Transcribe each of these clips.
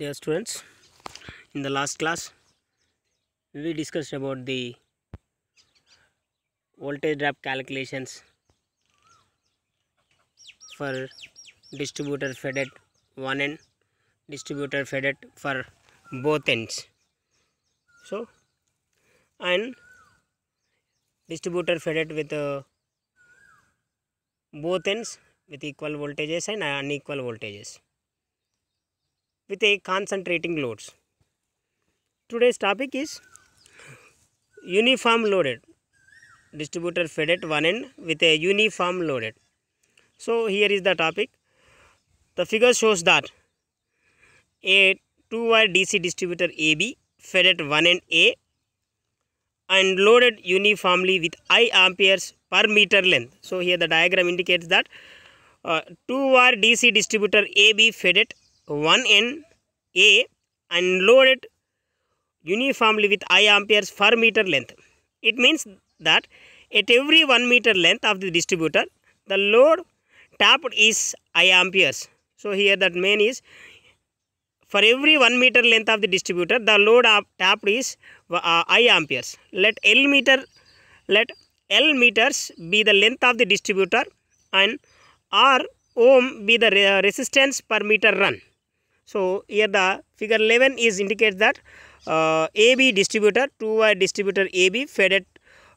dear students in the last class we discussed about the voltage drop calculations for distributor fed at one end distributor fed at for both ends so and distributor fed at with uh, both ends with equal voltages and unequal voltages with a concentrating loads. Today's topic is uniform loaded distributor fed at one end with a uniform loaded. So here is the topic. The figure shows that a 2-wire DC distributor AB fed at one end A and loaded uniformly with I amperes per meter length. So here the diagram indicates that 2-wire uh, DC distributor AB fed at 1 in A and load it uniformly with I amperes per meter length. It means that at every 1 meter length of the distributor, the load tapped is I amperes. So here that main is for every 1 meter length of the distributor, the load tapped is uh, I amperes. Let L meter, let L meters be the length of the distributor and R ohm be the resistance per meter run. So here the figure 11 is indicates that uh, AB distributor, two wire distributor AB fed at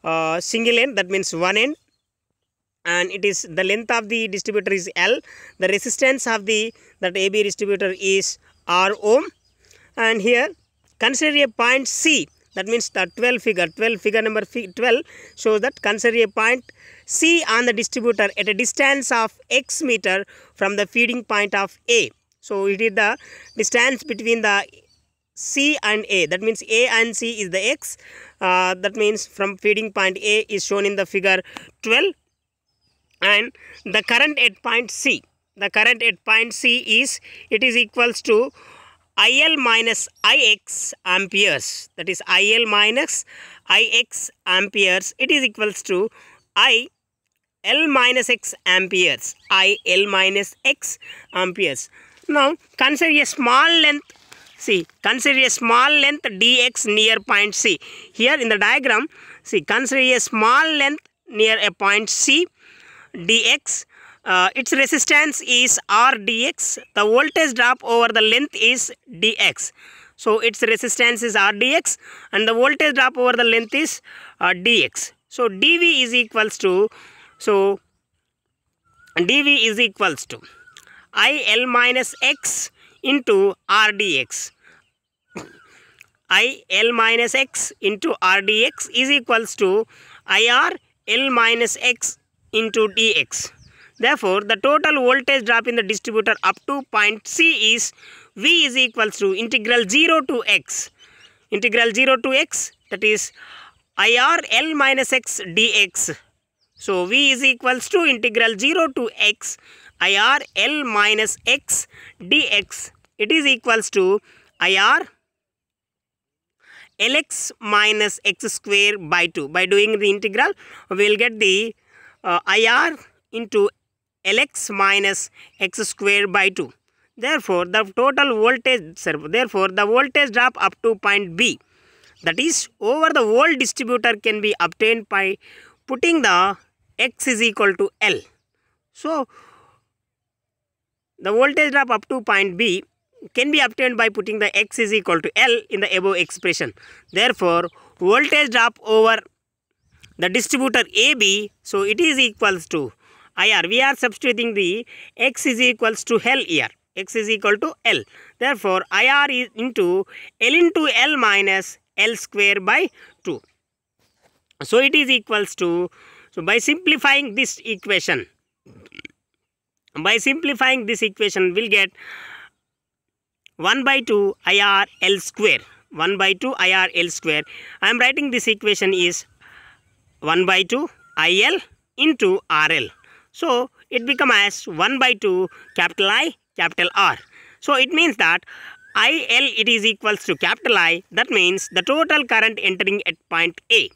uh, single end that means one end and it is the length of the distributor is L. The resistance of the that AB distributor is R ohm and here consider a point C that means the 12 figure 12 figure number 12 shows that consider a point C on the distributor at a distance of x meter from the feeding point of A. So it is the distance between the C and A. That means A and C is the X. Uh, that means from feeding point A is shown in the figure 12 and the current at point C. The current at point C is it is equals to IL minus IX amperes. That is IL minus IX amperes. It is equals to I L minus X amperes. I L minus X amperes. Now consider a small length see consider a small length dx near point C. Here in the diagram see consider a small length near a point C dx uh, its resistance is R dx the voltage drop over the length is dx. So its resistance is R dx and the voltage drop over the length is uh, dx. So dV is equals to so dV is equals to IL minus x into RDX. IL minus x into RDX is equals to I R l minus x into dx. Therefore, the total voltage drop in the distributor up to point C is V is equals to integral 0 to x. Integral 0 to x that is I R l minus x dx. So, V is equals to integral 0 to x IR L minus X dx. It is equals to IR Lx minus x square by 2. By doing the integral, we will get the uh, IR into Lx minus x square by 2. Therefore, the total voltage, therefore, the voltage drop up to point B that is over the whole distributor can be obtained by putting the x is equal to L. So, the voltage drop up to point B can be obtained by putting the x is equal to L in the above expression. Therefore, voltage drop over the distributor AB, so it is equals to IR. We are substituting the x is equals to L here. x is equal to L. Therefore, IR is into L into L minus L square by 2. So, it is equals to, so by simplifying this equation, by simplifying this equation, we'll get 1 by 2 IRL square. 1 by 2 IRL square. I am writing this equation is 1 by 2 IL into RL. So, it becomes as 1 by 2 capital I capital R. So, it means that IL it is equals to capital I. That means the total current entering at point A.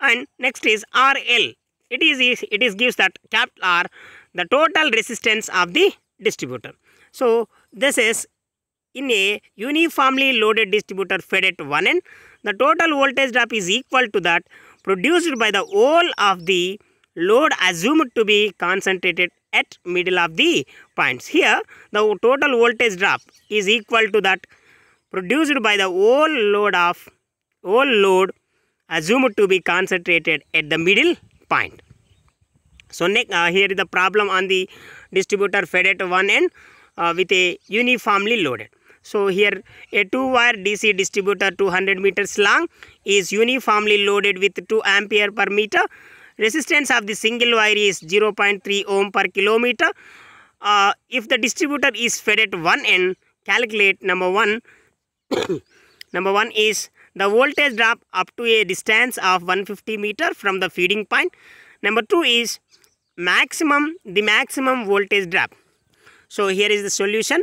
And next is RL. It is it is gives that capital R the total resistance of the distributor. So this is in a uniformly loaded distributor fed at one end, the total voltage drop is equal to that produced by the whole of the load assumed to be concentrated at middle of the points. Here, the total voltage drop is equal to that produced by the whole load of whole load assumed to be concentrated at the middle point. So next, uh, here is the problem on the distributor fed at 1 end uh, with a uniformly loaded. So here a 2 wire DC distributor 200 meters long is uniformly loaded with 2 ampere per meter. Resistance of the single wire is 0.3 ohm per kilometer. Uh, if the distributor is fed at 1 end, calculate number 1, number 1 is the voltage drop up to a distance of 150 meter from the feeding point. Number 2 is maximum the maximum voltage drop so here is the solution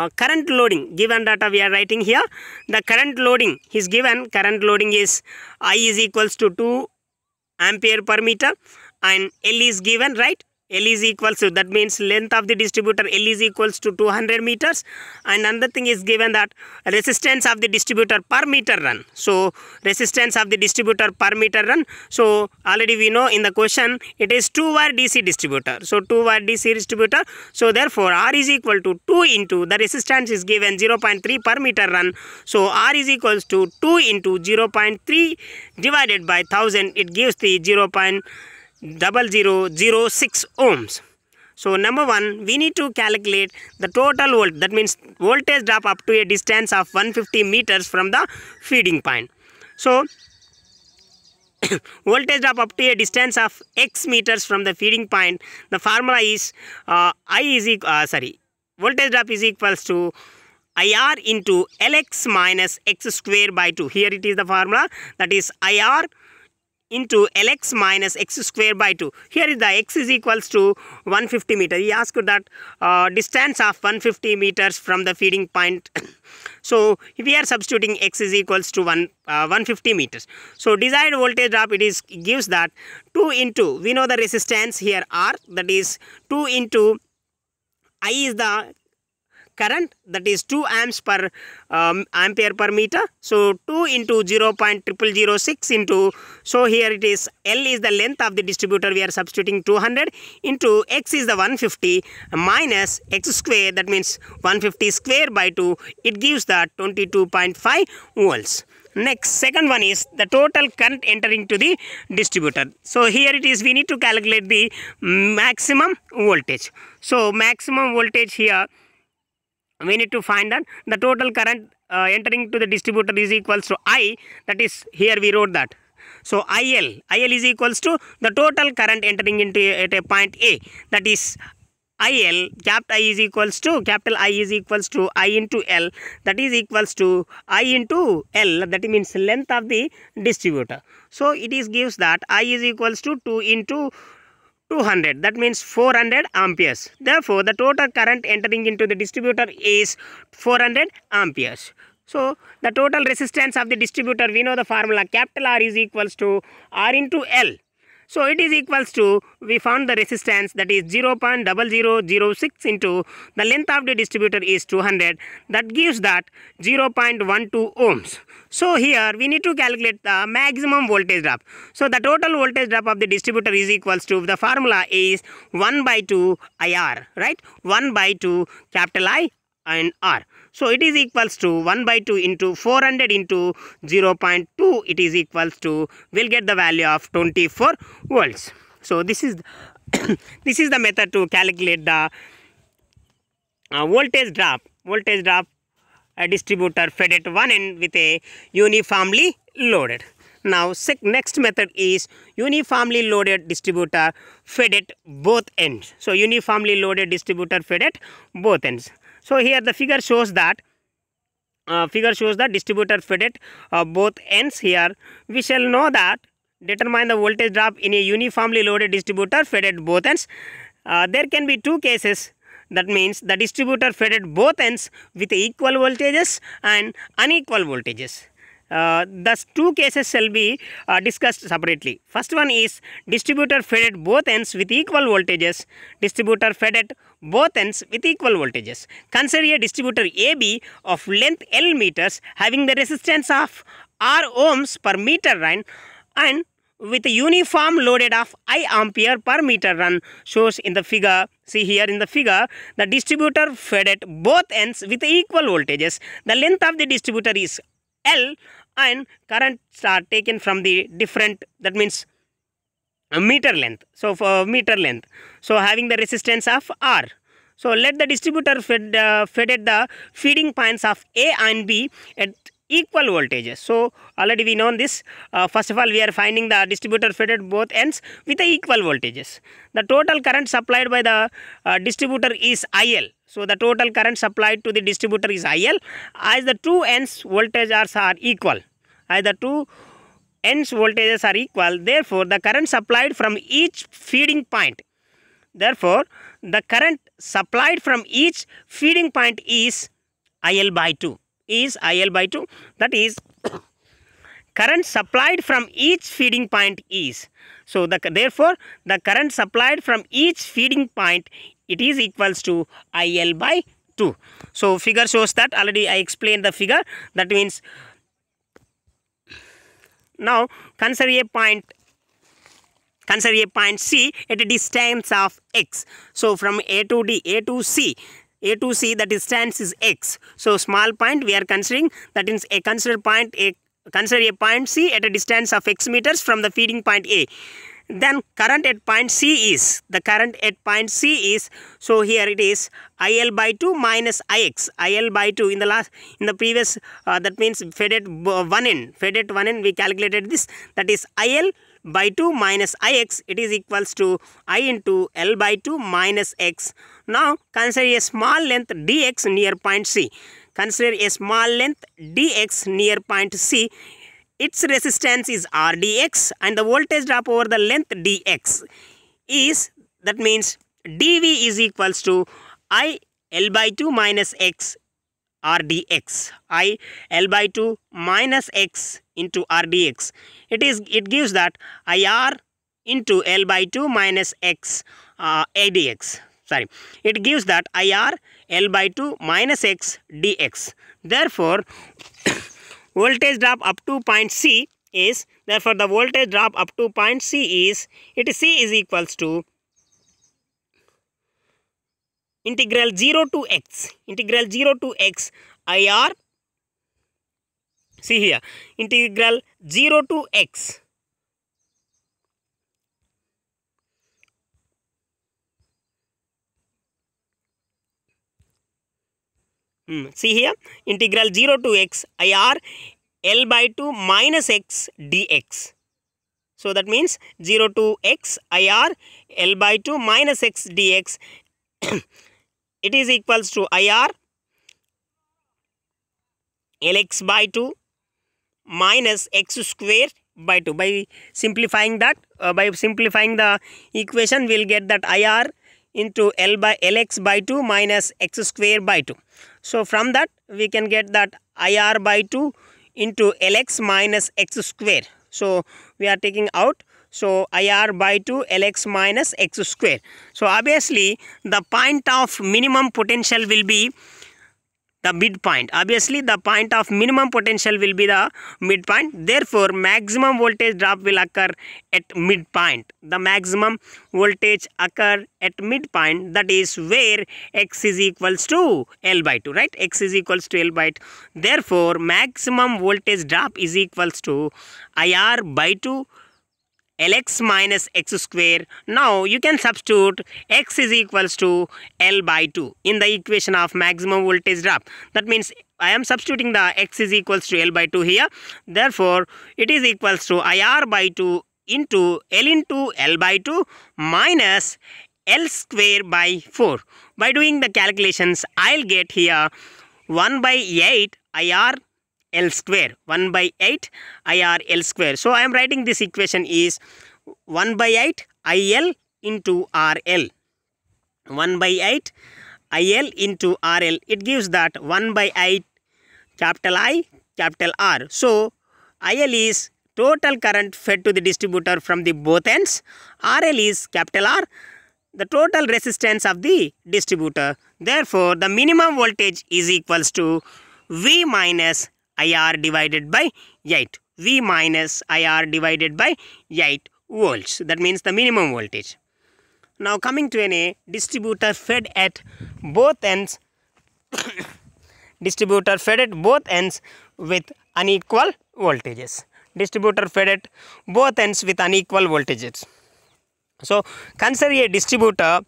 uh, current loading given data we are writing here the current loading is given current loading is i is equals to 2 ampere per meter and l is given right L is equals to that means length of the distributor L is equals to 200 meters and another thing is given that resistance of the distributor per meter run. So resistance of the distributor per meter run. So already we know in the question it is 2 wire DC distributor. So 2 wire DC distributor. So therefore R is equal to 2 into the resistance is given 0.3 per meter run. So R is equals to 2 into 0.3 divided by 1000 it gives the 0.3 Double zero zero six ohms. So number one, we need to calculate the total volt. That means voltage drop up to a distance of 150 meters from the feeding point. So voltage drop up to a distance of x meters from the feeding point. The formula is uh, I is equal, uh, sorry, voltage drop is equals to IR into LX minus x square by 2. Here it is the formula that is IR into Lx minus x square by 2. Here is the x is equals to 150 meter. He asked that uh, distance of 150 meters from the feeding point. so we are substituting x is equals to 1 uh, 150 meters. So desired voltage drop it is gives that 2 into we know the resistance here R that is 2 into I is the current that is 2 amps per um, ampere per meter so 2 into 0 0.0006 into so here it is L is the length of the distributor we are substituting 200 into X is the 150 minus X square that means 150 square by 2 it gives the 22.5 volts next second one is the total current entering to the distributor so here it is we need to calculate the mm, maximum voltage so maximum voltage here we need to find that the total current uh, entering to the distributor is equals to I that is here we wrote that so IL IL is equals to the total current entering into at a point A that is IL capital I is equals to capital I is equals to I into L that is equals to I into L that means length of the distributor so it is gives that I is equals to 2 into 200 that means 400 amperes therefore the total current entering into the distributor is 400 amperes so the total resistance of the distributor we know the formula capital R is equals to R into L so it is equals to, we found the resistance that is 0 0.0006 into the length of the distributor is 200. That gives that 0 0.12 ohms. So here we need to calculate the maximum voltage drop. So the total voltage drop of the distributor is equals to, the formula is 1 by 2 IR, right? 1 by 2 capital I and R. So it is equals to 1 by 2 into 400 into 0 0.2 it is equals to we'll get the value of 24 volts. So this is this is the method to calculate the uh, voltage drop voltage drop a distributor fed at one end with a uniformly loaded. Now next method is uniformly loaded distributor fed at both ends. So uniformly loaded distributor fed at both ends so here the figure shows that uh, figure shows the distributor fitted uh, both ends here we shall know that determine the voltage drop in a uniformly loaded distributor fitted both ends uh, there can be two cases that means the distributor fitted both ends with equal voltages and unequal voltages uh, thus, two cases shall be uh, discussed separately. First one is distributor fed at both ends with equal voltages. Distributor fed at both ends with equal voltages. Consider a distributor AB of length L meters having the resistance of R ohms per meter run and with a uniform loaded of I ampere per meter run shows in the figure. See here in the figure, the distributor fed at both ends with equal voltages. The length of the distributor is L and currents are taken from the different that means uh, meter length. So for meter length. So having the resistance of R. So let the distributor fed, uh, fed at the feeding points of A and B at equal voltages. So already we know this. Uh, first of all, we are finding the distributor fed at both ends with the equal voltages. The total current supplied by the uh, distributor is IL. So the total current supplied to the distributor is IL as the two ends voltages are equal. As the two ends voltages are equal, therefore the current supplied from each feeding point. Therefore, the current supplied from each feeding point is IL by 2 is IL by 2 that is current supplied from each feeding point is so the, therefore the current supplied from each feeding point it is equals to IL by 2 so figure shows that already I explained the figure that means now consider a point consider a point C at a distance of x. So from A to D, A to C, a to c the distance is x so small point we are considering that is a consider point a consider a point c at a distance of x meters from the feeding point a then current at point c is the current at point c is so here it is il by 2 minus ix il by 2 in the last in the previous uh, that means fed at uh, 1 end, fed at 1 end we calculated this that is il by 2 minus ix it is equals to i into L by 2 minus x. Now consider a small length dx near point C. Consider a small length dx near point C. Its resistance is r dx and the voltage drop over the length dx is that means dv is equals to i L by 2 minus x r dx i l by 2 minus x into r dx it is it gives that i r into l by 2 minus x uh, a dx sorry it gives that i r l by 2 minus x dx therefore voltage drop up to point c is therefore the voltage drop up to point c is it is c is equals to integral 0 to x integral 0 to x ir see here integral 0 to x hmm. see here integral 0 to x ir l by 2 minus x dx so that means 0 to x ir l by 2 minus x dx it is equals to IR LX by 2 minus x square by 2 by simplifying that uh, by simplifying the equation we'll get that IR into L by LX by 2 minus x square by 2 so from that we can get that IR by 2 into LX minus x square so we are taking out so IR by 2 LX minus X square. So obviously the point of minimum potential will be the midpoint. Obviously the point of minimum potential will be the midpoint. Therefore maximum voltage drop will occur at midpoint. The maximum voltage occur at midpoint that is where x is equals to L by 2 right. x is equals to L by 2. Therefore maximum voltage drop is equals to IR by 2 Lx minus x square. Now you can substitute x is equals to L by 2 in the equation of maximum voltage drop. That means I am substituting the x is equals to L by 2 here. Therefore, it is equals to IR by 2 into L into L by 2 minus L square by 4. By doing the calculations, I'll get here 1 by 8 IR L square 1 by 8 IR L square. So I am writing this equation is 1 by 8 IL into RL 1 by 8 IL into RL it gives that 1 by 8 capital I capital R. So IL is total current fed to the distributor from the both ends RL is capital R the total resistance of the distributor. Therefore, the minimum voltage is equals to V minus IR divided by 8. V minus IR divided by 8 volts. That means the minimum voltage. Now coming to NA distributor fed at both ends. distributor fed at both ends with unequal voltages. Distributor fed at both ends with unequal voltages. So consider a distributor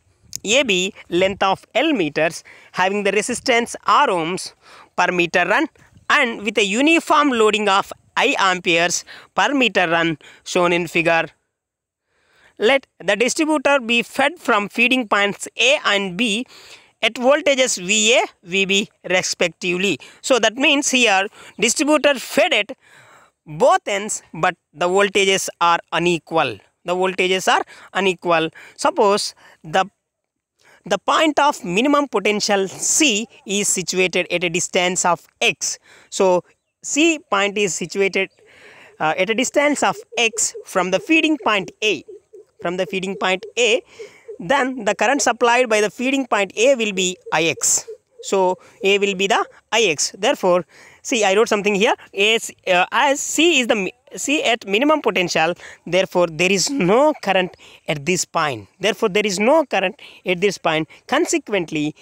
AB length of L meters having the resistance R ohms per meter run and with a uniform loading of I amperes per meter run shown in figure. Let the distributor be fed from feeding points A and B at voltages VA, VB respectively. So that means here distributor fed at both ends but the voltages are unequal. The voltages are unequal. Suppose the the point of minimum potential C is situated at a distance of x. So C point is situated uh, at a distance of x from the feeding point A. From the feeding point A, then the current supplied by the feeding point A will be Ix. So A will be the Ix. Therefore, see I wrote something here. As, uh, as C is the see at minimum potential therefore there is no current at this point therefore there is no current at this point consequently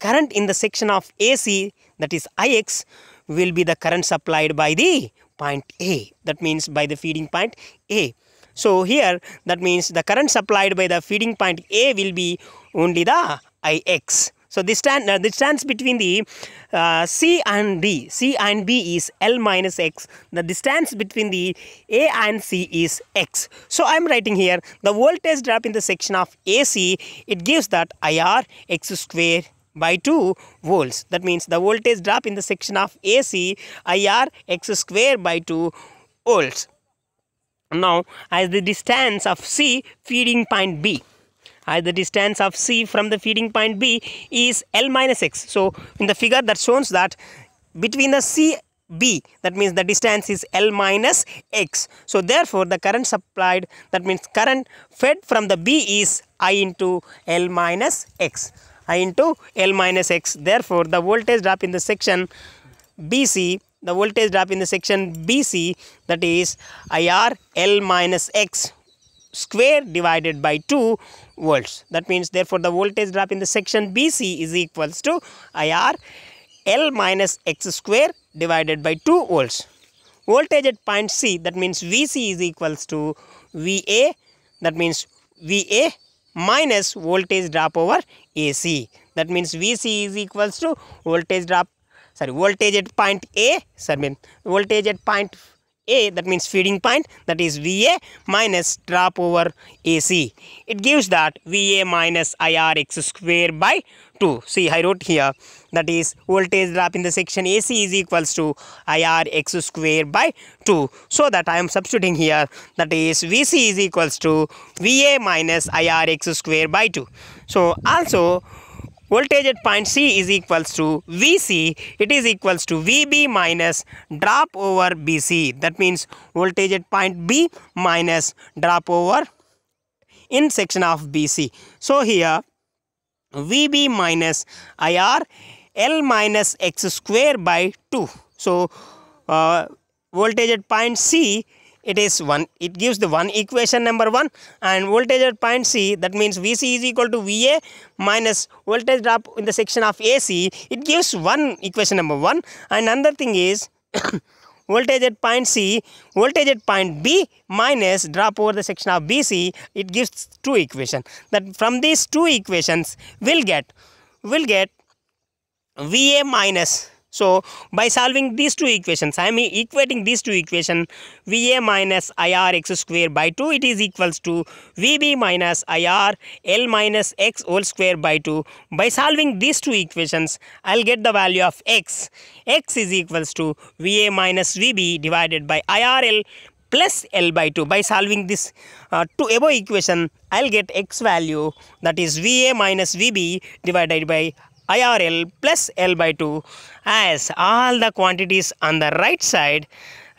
current in the section of AC that is IX will be the current supplied by the point A that means by the feeding point A so here that means the current supplied by the feeding point A will be only the Ix so the, stand, uh, the distance between the uh, C and B, C and B is L minus X. The distance between the A and C is X. So I'm writing here the voltage drop in the section of AC, it gives that IR X square by 2 volts. That means the voltage drop in the section of AC, IR X square by 2 volts. Now, as the distance of C feeding point B, uh, the distance of C from the feeding point B is L minus X. So in the figure that shows that between the C b that means the distance is l minus x so therefore the current supplied that means current fed from the b is i into l minus x i into l minus x therefore the voltage drop in the section bc the voltage drop in the section bc that is ir l minus x square divided by 2 volts. That means therefore the voltage drop in the section BC is equals to IR L minus X square divided by 2 volts. Voltage at point C that means VC is equals to VA that means VA minus voltage drop over AC. That means VC is equals to voltage drop sorry voltage at point A sorry voltage at point a that means feeding point that is VA minus drop over AC. It gives that VA minus IRX square by 2. See I wrote here that is voltage drop in the section AC is equals to IRX square by 2. So that I am substituting here that is VC is equals to VA minus IRX square by 2. So also voltage at point C is equals to VC, it is equals to VB minus drop over BC. That means voltage at point B minus drop over in section of BC. So here VB minus IR L minus X square by 2. So uh, voltage at point C it is 1 it gives the one equation number 1 and voltage at point C that means VC is equal to VA minus voltage drop in the section of AC it gives one equation number 1 and another thing is voltage at point C, voltage at point B minus drop over the section of BC, it gives two equation. That from these two equations, we'll get, we'll get VA minus so by solving these two equations, I am equating these two equations VA minus IR x square by 2 it is equals to VB minus IR L minus x whole square by 2. By solving these two equations, I will get the value of x. x is equals to VA minus VB divided by IRL plus L by 2. By solving this uh, two above equation, I will get x value that is VA minus VB divided by IRL plus L by 2 as all the quantities on the right side,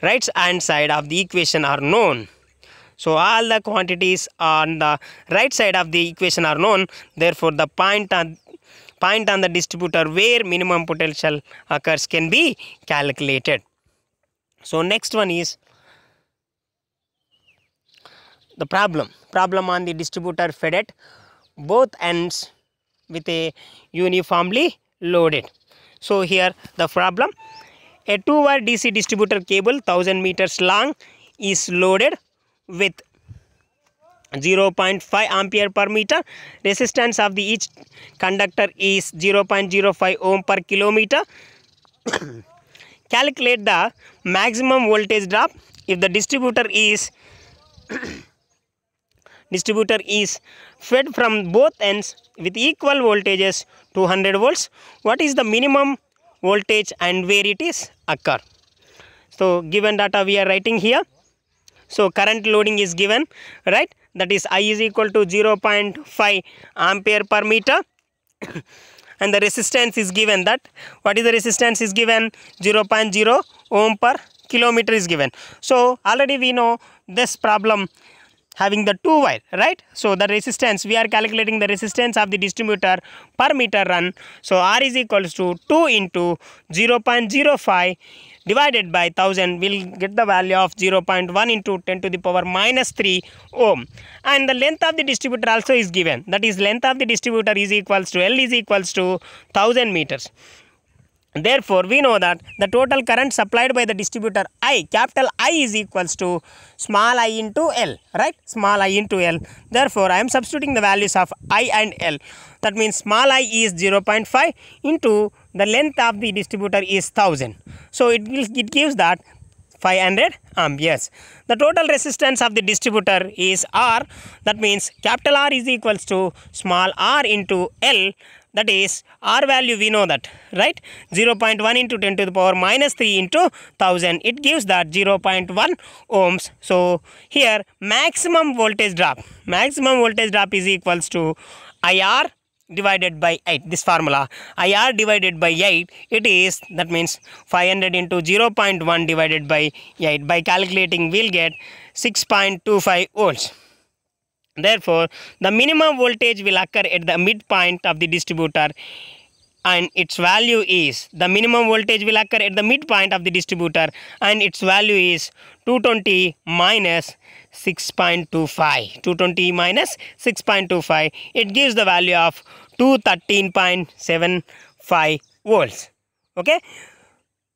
right hand side of the equation are known. So all the quantities on the right side of the equation are known. Therefore, the point on, point on the distributor where minimum potential occurs can be calculated. So next one is the problem. Problem on the distributor fed at both ends with a uniformly loaded. So here the problem a 2 wire DC distributor cable 1000 meters long is loaded with 0.5 ampere per meter resistance of the each conductor is 0.05 ohm per kilometer calculate the maximum voltage drop if the distributor is distributor is fed from both ends with equal voltages 200 volts what is the minimum voltage and where it is occur so given data we are writing here so current loading is given right that is i is equal to 0.5 ampere per meter and the resistance is given that what is the resistance is given 0.0 ohm per kilometer is given so already we know this problem having the two wire right so the resistance we are calculating the resistance of the distributor per meter run so r is equals to 2 into 0 0.05 divided by 1000 will get the value of 0.1 into 10 to the power minus 3 ohm and the length of the distributor also is given that is length of the distributor is equals to l is equals to 1000 meters Therefore, we know that the total current supplied by the distributor I, capital I is equals to small i into L, right? Small i into L. Therefore, I am substituting the values of I and L. That means small i is 0.5 into the length of the distributor is 1000. So, it, it gives that 500 amperes. The total resistance of the distributor is R. That means capital R is equals to small r into L that is r value we know that right 0.1 into 10 to the power minus 3 into 1000 it gives that 0.1 ohms so here maximum voltage drop maximum voltage drop is equals to ir divided by 8 this formula IR divided by 8 it is that means 500 into 0.1 divided by 8 by calculating we'll get 6.25 volts Therefore, the minimum voltage will occur at the midpoint of the distributor and its value is the minimum voltage will occur at the midpoint of the distributor and its value is 220 minus 6.25 220 minus 6.25 it gives the value of 213.75 volts okay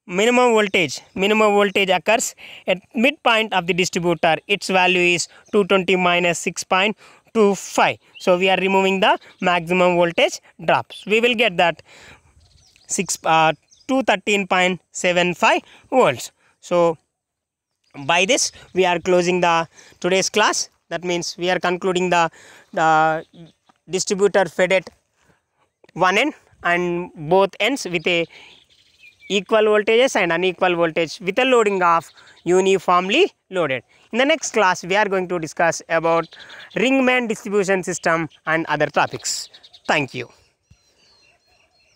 minimum voltage minimum voltage occurs at midpoint of the distributor its value is 220 minus 6.25 so we are removing the maximum voltage drops we will get that 6 uh, 213.75 volts so by this we are closing the today's class that means we are concluding the the distributor fed at one end and both ends with a equal voltages and unequal voltage with a loading of uniformly loaded. In the next class, we are going to discuss about Ringman distribution system and other topics. Thank you.